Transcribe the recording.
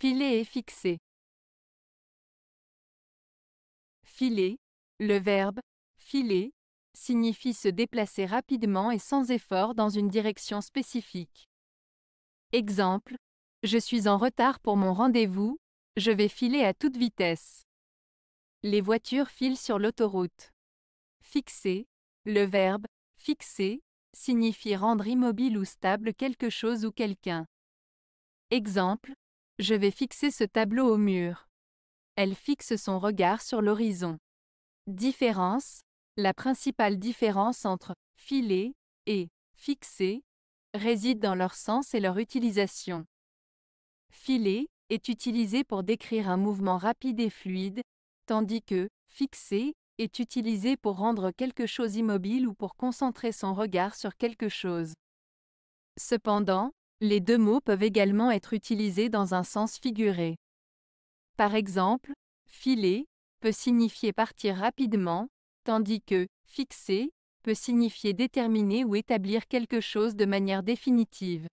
Filer et fixer Filer, le verbe filer, signifie se déplacer rapidement et sans effort dans une direction spécifique. Exemple, je suis en retard pour mon rendez-vous, je vais filer à toute vitesse. Les voitures filent sur l'autoroute. Fixer, le verbe fixer, signifie rendre immobile ou stable quelque chose ou quelqu'un. Exemple, je vais fixer ce tableau au mur. Elle fixe son regard sur l'horizon. Différence La principale différence entre filer et fixer réside dans leur sens et leur utilisation. Filer est utilisé pour décrire un mouvement rapide et fluide, tandis que fixer est utilisé pour rendre quelque chose immobile ou pour concentrer son regard sur quelque chose. Cependant, les deux mots peuvent également être utilisés dans un sens figuré. Par exemple, filer peut signifier partir rapidement, tandis que fixer peut signifier déterminer ou établir quelque chose de manière définitive.